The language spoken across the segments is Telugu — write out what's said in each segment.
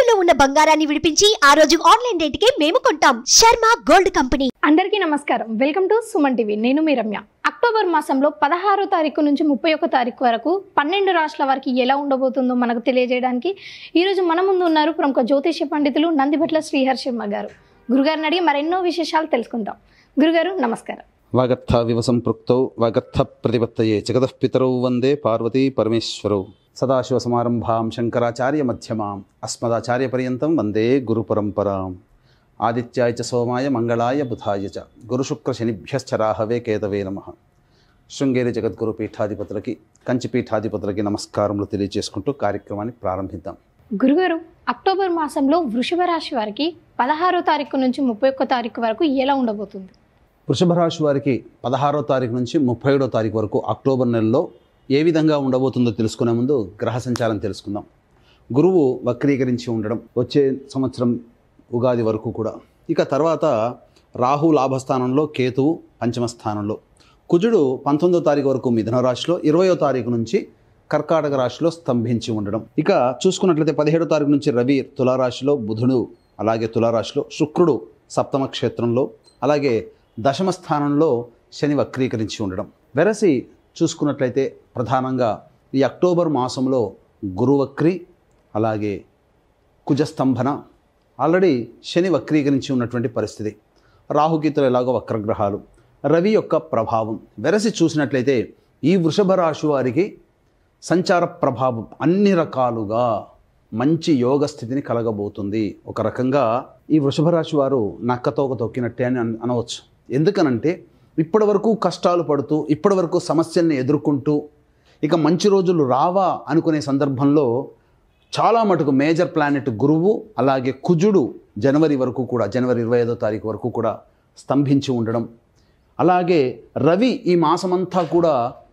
తాకట్టులో ఉన్న బంగారాన్ని విడిపించి ఆ రోజు ఆన్లైన్ రేటుకే మేము కొంటాం శర్మ గోల్డ్ కంపెనీ అందరికి నమస్కారం వెల్కమ్ టు సుమన్ టీవీ నేను మీ రమ్య అక్టోబర్ మాసంలో పదహారో తారీఖు నుంచి ముప్పై ఒక్క తారీఖు వరకు పన్నెండు రాష్ట్రాల వారికి ఎలా ఉండబోతుందో మనకు తెలియజేయడానికి ఈరోజు మన ముందు ఉన్నారు ప్రముఖ జ్యోతిష్య పండితులు నందిభట్ల శ్రీహర్ శర్మ గారు గురుగారిని అడిగి మరెన్నో విశేషాలు తెలుసుకుందాం గురుగారు నమస్కారం వాగర్థ వివ వాగర్థ ప్రతిపత్తయే జగదఃపితరౌ వందే పార్వతీ పరమేశ్వరౌ సదాశివ శంకరాచార్య మధ్యమాం అస్మదాచార్యపర్యంతం వందే పరంపరాం ఆదిత్యాయ చ సోమాయ మంగళాయ బుధాయ చ గురుశుక్రశనిభ్యశ్చ రాహవే కేతవే నమ శృంగేరి జగద్గురు పీఠాధిపతులకి కంచి పీఠాధిపతులకి నమస్కారములు తెలియజేసుకుంటూ కార్యక్రమాన్ని ప్రారంభిద్దాం గురుగారు అక్టోబర్ మాసంలో వృషభ రాశి వారికి పదహారో తారీఖు నుంచి ముప్పై ఒక్క తారీఖు వరకు ఎలా ఉండబోతుంది వృషభ రాశి వారికి పదహారో తారీఖు నుంచి ముప్పై ఏడో తారీఖు వరకు అక్టోబర్ నెలలో ఏ విధంగా ఉండబోతుందో తెలుసుకునే ముందు గ్రహ సంచారం తెలుసుకుందాం గురువు వక్రీకరించి ఉండడం వచ్చే సంవత్సరం ఉగాది వరకు కూడా ఇక తర్వాత రాహు లాభస్థానంలో కేతువు పంచమ స్థానంలో కుజుడు పంతొమ్మిదో తారీఖు వరకు మిథున రాశిలో ఇరవయో తారీఖు నుంచి కర్కాటక రాశిలో స్తంభించి ఉండడం ఇక చూసుకున్నట్లయితే పదిహేడో తారీఖు నుంచి రవి తులారాశిలో బుధుడు అలాగే తులారాశిలో శుక్రుడు సప్తమ క్షేత్రంలో అలాగే దశమ స్థానంలో శని వక్రీకరించి ఉండడం వెరసి చూసుకున్నట్లయితే ప్రధానంగా ఈ అక్టోబర్ మాసంలో గురువక్రి అలాగే కుజస్తంభన ఆల్రెడీ శని వక్రీకరించి ఉన్నటువంటి పరిస్థితి రాహుగీతలు ఎలాగో వక్రగ్రహాలు రవి యొక్క ప్రభావం వెరసి చూసినట్లయితే ఈ వృషభ రాశి వారికి సంచార ప్రభావం అన్ని రకాలుగా మంచి యోగ స్థితిని కలగబోతుంది ఒక రకంగా ఈ వృషభ రాశి వారు నక్కతోక తొక్కినట్టే అని అనవచ్చు ఎందుకనంటే ఇప్పటి వరకు కష్టాలు పడుతూ ఇప్పటి వరకు సమస్యల్ని ఎదుర్కొంటూ ఇక మంచి రోజులు రావా అనుకునే సందర్భంలో చాలా మటుకు మేజర్ ప్లానెట్ గురువు అలాగే కుజుడు జనవరి వరకు కూడా జనవరి ఇరవై ఐదో తారీఖు వరకు కూడా స్తంభించి ఉండడం అలాగే రవి ఈ మాసమంతా కూడా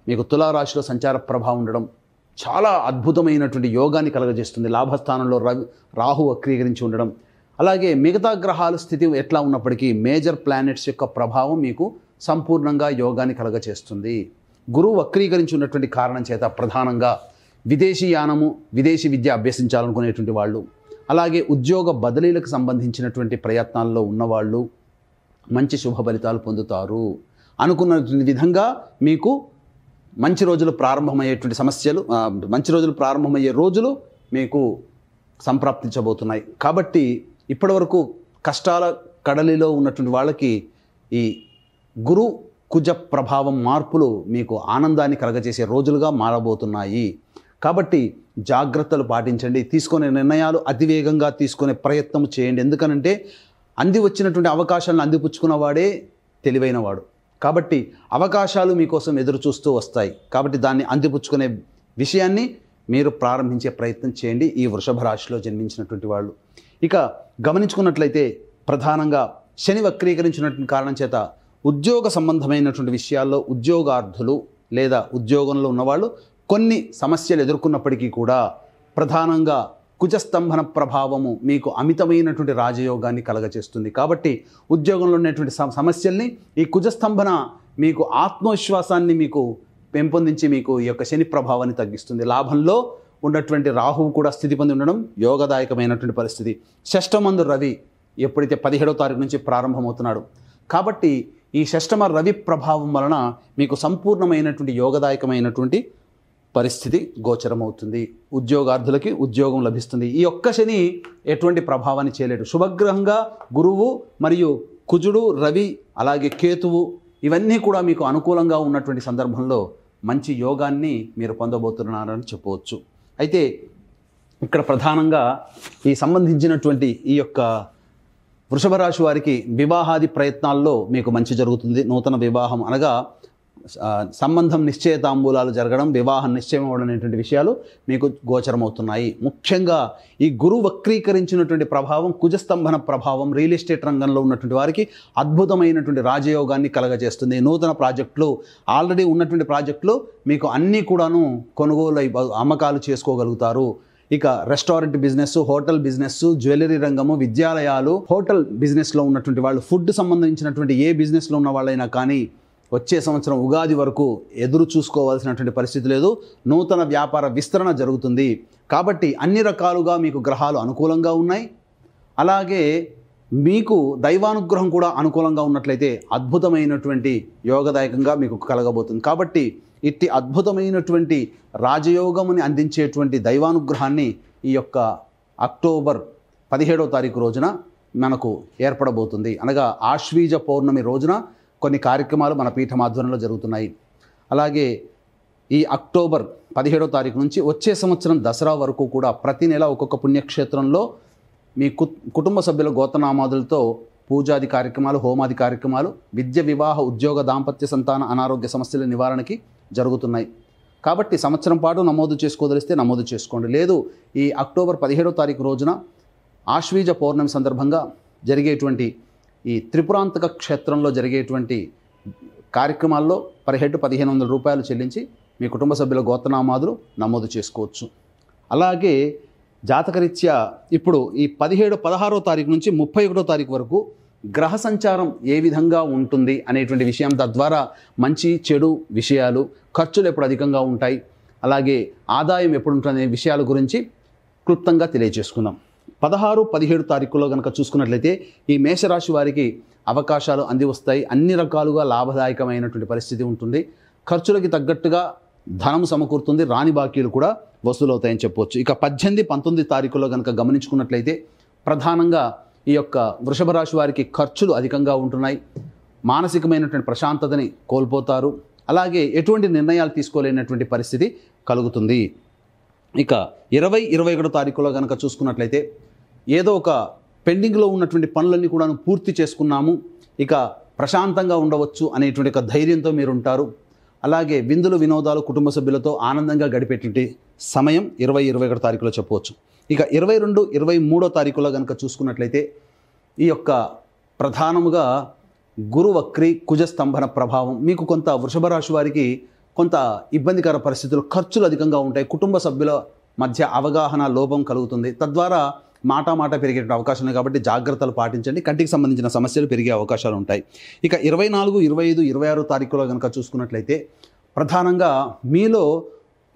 మీకు తులారాశిలో సంచార ప్రభావం ఉండడం చాలా అద్భుతమైనటువంటి యోగాన్ని కలగజేస్తుంది లాభస్థానంలో రవి రాహు వక్రీకరించి ఉండడం అలాగే మిగతా గ్రహాల స్థితి ఎట్లా ఉన్నప్పటికీ మేజర్ ప్లానెట్స్ యొక్క ప్రభావం మీకు సంపూర్ణంగా యోగాన్ని కలగచేస్తుంది గురువు వక్రీకరించున్నటువంటి కారణం చేత ప్రధానంగా విదేశీ యానము విదేశీ విద్య అభ్యసించాలనుకునేటువంటి వాళ్ళు అలాగే ఉద్యోగ బదిలీలకు సంబంధించినటువంటి ప్రయత్నాల్లో ఉన్నవాళ్ళు మంచి శుభ ఫలితాలు పొందుతారు అనుకున్న విధంగా మీకు మంచి రోజులు ప్రారంభమయ్యేటువంటి సమస్యలు మంచి రోజులు ప్రారంభమయ్యే రోజులు మీకు సంప్రాప్తించబోతున్నాయి కాబట్టి ఇప్పటివరకు కష్టాల కడలిలో ఉన్నటువంటి వాళ్ళకి ఈ గురు కుజ ప్రభావం మార్పులు మీకు ఆనందాన్ని కలగజేసే రోజులుగా మారబోతున్నాయి కాబట్టి జాగ్రత్తలు పాటించండి తీసుకునే నిర్ణయాలు అతివేగంగా తీసుకునే ప్రయత్నం చేయండి ఎందుకనంటే అంది వచ్చినటువంటి అవకాశాలను అందిపుచ్చుకున్నవాడే తెలివైనవాడు కాబట్టి అవకాశాలు మీకోసం ఎదురు చూస్తూ వస్తాయి కాబట్టి దాన్ని అందిపుచ్చుకునే విషయాన్ని మీరు ప్రారంభించే ప్రయత్నం చేయండి ఈ వృషభ రాశిలో జన్మించినటువంటి వాళ్ళు ఇక గమనించుకున్నట్లయితే ప్రధానంగా శని వక్రీకరించినటువంటి కారణం చేత ఉద్యోగ సంబంధమైనటువంటి విషయాల్లో ఉద్యోగార్థులు లేదా ఉద్యోగంలో ఉన్నవాళ్ళు కొన్ని సమస్యలు ఎదుర్కొన్నప్పటికీ కూడా ప్రధానంగా కుజస్తంభన ప్రభావము మీకు అమితమైనటువంటి రాజయోగాన్ని కలగచేస్తుంది కాబట్టి ఉద్యోగంలో ఉన్నటువంటి సమస్యల్ని ఈ కుజస్తంభన మీకు ఆత్మవిశ్వాసాన్ని మీకు పెంపొందించి మీకు ఈ యొక్క శని ప్రభావాన్ని తగ్గిస్తుంది లాభంలో ఉన్నటువంటి రాహువు కూడా స్థితి పొంది ఉండడం యోగదాయకమైనటువంటి పరిస్థితి షష్టమందు రవి ఎప్పుడైతే పదిహేడో తారీఖు నుంచి ప్రారంభమవుతున్నాడు కాబట్టి ఈ షష్టమ రవి ప్రభావం వలన మీకు సంపూర్ణమైనటువంటి యోగదాయకమైనటువంటి పరిస్థితి గోచరమవుతుంది ఉద్యోగార్థులకి ఉద్యోగం లభిస్తుంది ఈ ఒక్క శని ఎటువంటి ప్రభావాన్ని చేయలేడు శుభగ్రహంగా గురువు మరియు కుజుడు రవి అలాగే కేతువు ఇవన్నీ కూడా మీకు అనుకూలంగా ఉన్నటువంటి సందర్భంలో మంచి యోగాన్ని మీరు పొందబోతున్నారని చెప్పవచ్చు అయితే ఇక్కడ ప్రధానంగా ఈ సంబంధించినటువంటి ఈ యొక్క వృషభ రాశి వారికి వివాహాది ప్రయత్నాల్లో మీకు మంచి జరుగుతుంది నూతన వివాహం అనగా సంబంధం నిశ్చయ తాంబూలాలు జరగడం వివాహం నిశ్చయం అవ్వడం అనేటువంటి విషయాలు మీకు గోచరమవుతున్నాయి ముఖ్యంగా ఈ గురువు వక్రీకరించినటువంటి ప్రభావం కుజస్తంభన ప్రభావం రియల్ ఎస్టేట్ రంగంలో ఉన్నటువంటి వారికి అద్భుతమైనటువంటి రాజయోగాన్ని కలగజేస్తుంది నూతన ప్రాజెక్టులు ఆల్రెడీ ఉన్నటువంటి ప్రాజెక్టులు మీకు అన్నీ కూడాను కొనుగోలు అమ్మకాలు చేసుకోగలుగుతారు ఇక restaurant business hotel business jewellery రంగము విద్యాలయాలు హోటల్ బిజినెస్లో ఉన్నటువంటి వాళ్ళు ఫుడ్ సంబంధించినటువంటి ఏ బిజినెస్లో ఉన్న వాళ్ళైనా కానీ వచ్చే సంవత్సరం ఉగాది వరకు ఎదురు చూసుకోవాల్సినటువంటి పరిస్థితి లేదు నూతన వ్యాపార విస్తరణ జరుగుతుంది కాబట్టి అన్ని రకాలుగా మీకు గ్రహాలు అనుకూలంగా ఉన్నాయి అలాగే మీకు దైవానుగ్రహం కూడా అనుకూలంగా ఉన్నట్లయితే అద్భుతమైనటువంటి యోగదాయకంగా మీకు కలగబోతుంది కాబట్టి ఇట్టి అద్భుతమైనటువంటి రాజయోగముని అందించేటువంటి దైవానుగ్రహాన్ని ఈ యొక్క అక్టోబర్ పదిహేడో తారీఖు రోజున మనకు ఏర్పడబోతుంది అనగా ఆశ్వీజ పౌర్ణమి రోజున కొన్ని కార్యక్రమాలు మన పీఠం ఆధ్వర్యంలో జరుగుతున్నాయి అలాగే ఈ అక్టోబర్ పదిహేడో తారీఖు నుంచి వచ్చే సంవత్సరం దసరా వరకు కూడా ప్రతి నెల ఒక్కొక్క పుణ్యక్షేత్రంలో మీ కుటుంబ సభ్యుల గోతనామాదులతో పూజాది కార్యక్రమాలు హోమాది కార్యక్రమాలు విద్య వివాహ ఉద్యోగ దాంపత్య సంతాన అనారోగ్య సమస్యల నివారణకి జరుగుతున్నాయి కాబట్టి సంవత్సరం పాటు నమోదు చేసుకోదలిస్తే నమోదు చేసుకోండి లేదు ఈ అక్టోబర్ పదిహేడో తారీఖు రోజున ఆశ్వీజ పౌర్ణమి సందర్భంగా జరిగేటువంటి ఈ త్రిపురాంతక క్షేత్రంలో జరిగేటువంటి కార్యక్రమాల్లో పదిహేడు పదిహేను వందల రూపాయలు చెల్లించి మీ కుటుంబ సభ్యుల గోత్రనామాదులు నమోదు చేసుకోవచ్చు అలాగే జాతకరీత్యా ఇప్పుడు ఈ పదిహేడు పదహారో తారీఖు నుంచి ముప్పై ఒకటో తారీఖు వరకు గ్రహ సంచారం ఏ విధంగా ఉంటుంది అనేటువంటి విషయం తద్వారా మంచి చెడు విషయాలు ఖర్చులు ఎప్పుడు అధికంగా ఉంటాయి అలాగే ఆదాయం ఎప్పుడు ఉంటుంది అనే విషయాల గురించి క్లుప్తంగా తెలియజేసుకుందాం పదహారు పదిహేడు తారీఖులో కనుక చూసుకున్నట్లయితే ఈ మేషరాశి వారికి అవకాశాలు అంది వస్తాయి అన్ని రకాలుగా లాభదాయకమైనటువంటి పరిస్థితి ఉంటుంది ఖర్చులకి తగ్గట్టుగా ధనం సమకూరుతుంది రాని బాకీలు కూడా వసూలవుతాయని చెప్పవచ్చు ఇక పద్దెనిమిది పంతొమ్మిది తారీఖులో కనుక గమనించుకున్నట్లయితే ప్రధానంగా ఈ యొక్క వృషభ రాశి వారికి ఖర్చులు అధికంగా ఉంటున్నాయి మానసికమైనటువంటి ప్రశాంతతని కోల్పోతారు అలాగే ఎటువంటి నిర్ణయాలు తీసుకోలేనటువంటి పరిస్థితి కలుగుతుంది ఇక ఇరవై ఇరవై ఒకటో తారీఖులో కనుక చూసుకున్నట్లయితే ఏదో ఒక పెండింగ్లో ఉన్నటువంటి పనులన్నీ కూడా పూర్తి చేసుకున్నాము ఇక ప్రశాంతంగా ఉండవచ్చు అనేటువంటి ఒక ధైర్యంతో మీరు ఉంటారు అలాగే విందులు వినోదాలు కుటుంబ సభ్యులతో ఆనందంగా గడిపేటువంటి సమయం ఇరవై ఇరవై ఒకటి తారీఖులో చెప్పవచ్చు ఇక ఇరవై రెండు ఇరవై మూడో తారీఖులో కనుక చూసుకున్నట్లయితే ఈ యొక్క ప్రధానముగా గురువక్రి కుజస్తంభన ప్రభావం మీకు కొంత వృషభ రాశి వారికి కొంత ఇబ్బందికర పరిస్థితులు ఖర్చులు అధికంగా ఉంటాయి కుటుంబ సభ్యుల మధ్య అవగాహన లోపం కలుగుతుంది తద్వారా మాట మాట పెరిగేటువంటి అవకాశం కాబట్టి జాగ్రత్తలు పాటించండి కంటికి సంబంధించిన సమస్యలు పెరిగే అవకాశాలు ఉంటాయి ఇక ఇరవై నాలుగు ఇరవై ఐదు ఇరవై ఆరు తారీఖులో కనుక చూసుకున్నట్లయితే ప్రధానంగా మీలో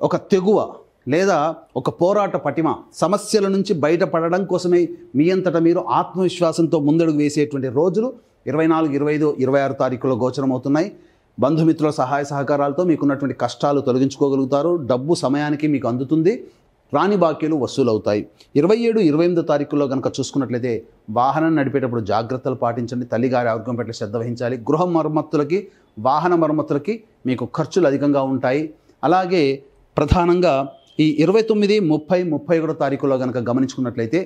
ఒక తెగువ లేదా ఒక పోరాట పటిమ సమస్యల నుంచి బయటపడడం కోసమే మీ అంతటా మీరు ఆత్మవిశ్వాసంతో ముందడుగు వేసేటువంటి రోజులు ఇరవై నాలుగు ఇరవై ఐదు ఇరవై ఆరు తారీఖులో గోచరమవుతున్నాయి బంధుమిత్రుల సహాయ సహకారాలతో మీకున్నటువంటి కష్టాలు తొలగించుకోగలుగుతారు డబ్బు సమయానికి మీకు అందుతుంది రాని వసూలు వసూలవుతాయి ఇరవై ఏడు ఇరవై ఎనిమిదో తారీఖుల్లో కనుక చూసుకున్నట్లయితే వాహనం నడిపేటప్పుడు జాగ్రత్తలు పాటించండి తల్లిగారి ఆరోగ్యం పట్ల శ్రద్ధ వహించాలి గృహ మరమ్మతులకి వాహన మరమ్మతులకి మీకు ఖర్చులు అధికంగా ఉంటాయి అలాగే ప్రధానంగా ఈ ఇరవై తొమ్మిది ముప్పై ముప్పై ఒకటో తారీఖులో కనుక గమనించుకున్నట్లయితే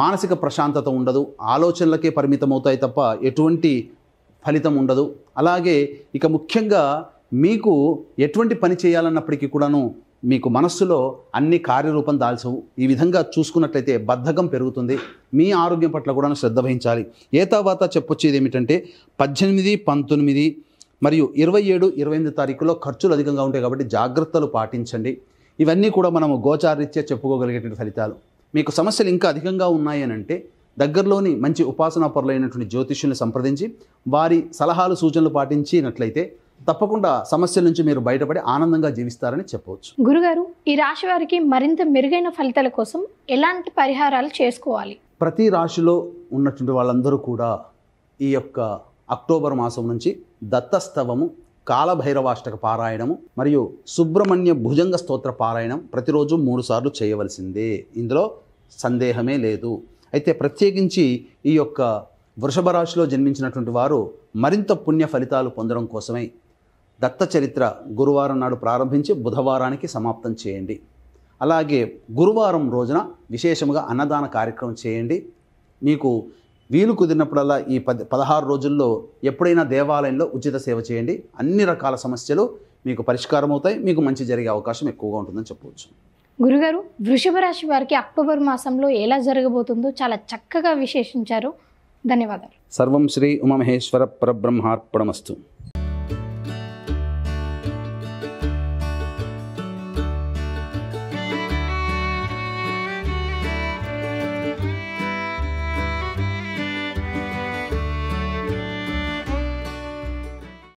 మానసిక ప్రశాంతత ఉండదు ఆలోచనలకే పరిమితం అవుతాయి తప్ప ఎటువంటి ఫలితం ఉండదు అలాగే ఇక ముఖ్యంగా మీకు ఎటువంటి పని చేయాలన్నప్పటికీ కూడాను మీకు మనస్సులో అన్ని కార్యరూపం దాల్చవు ఈ విధంగా చూసుకున్నట్లయితే బద్ధకం పెరుగుతుంది మీ ఆరోగ్యం పట్ల కూడా శ్రద్ధ వహించాలి ఏ తర్వాత చెప్పొచ్చేది ఏమిటంటే పద్దెనిమిది పంతొమ్మిది మరియు ఇరవై ఏడు ఇరవై ఎనిమిది తారీఖులో ఖర్చులు అధికంగా ఉంటాయి కాబట్టి జాగ్రత్తలు పాటించండి ఇవన్నీ కూడా మనము గోచారీత్యా చెప్పుకోగలిగేటువంటి ఫలితాలు మీకు సమస్యలు ఇంకా అధికంగా ఉన్నాయనంటే దగ్గరలోని మంచి ఉపాసనా పరులైనటువంటి జ్యోతిష్యుల్ని సంప్రదించి వారి సలహాలు సూచనలు పాటించినట్లయితే తప్పకుండా సమస్యల నుంచి మీరు బయటపడి ఆనందంగా జీవిస్తారని చెప్పవచ్చు గురుగారు ఈ రాశి వారికి మరింత మెరుగైన ఫలితాల కోసం ఎలాంటి పరిహారాలు చేసుకోవాలి ప్రతి రాశిలో ఉన్నటువంటి వాళ్ళందరూ కూడా ఈ యొక్క అక్టోబర్ మాసం నుంచి దత్తస్తవము కాలభైరవాష్టక పారాయణము మరియు సుబ్రహ్మణ్య భుజంగ స్తోత్ర పారాయణం ప్రతిరోజు మూడుసార్లు చేయవలసిందే ఇందులో సందేహమే లేదు అయితే ప్రత్యేకించి ఈ యొక్క వృషభ రాశిలో జన్మించినటువంటి వారు మరింత పుణ్య ఫలితాలు పొందడం కోసమై దత్త చరిత్ర గురువారం నాడు ప్రారంభించి బుధవారానికి సమాప్తం చేయండి అలాగే గురువారం రోజున విశేషముగా అన్నదాన కార్యక్రమం చేయండి మీకు వీలు కుదిరినప్పుడల్లా ఈ పది పదహారు రోజుల్లో ఎప్పుడైనా దేవాలయంలో ఉచిత సేవ చేయండి అన్ని రకాల సమస్యలు మీకు పరిష్కారం అవుతాయి మీకు మంచి జరిగే అవకాశం ఎక్కువగా ఉంటుందని చెప్పవచ్చు గురుగారు వృషభ రాశి వారికి అక్టోబర్ మాసంలో ఎలా జరగబోతుందో చాలా చక్కగా విశేషించారు ధన్యవాదాలు సర్వం శ్రీ ఉమమహేశ్వర పరబ్రహ్మార్పణమస్తు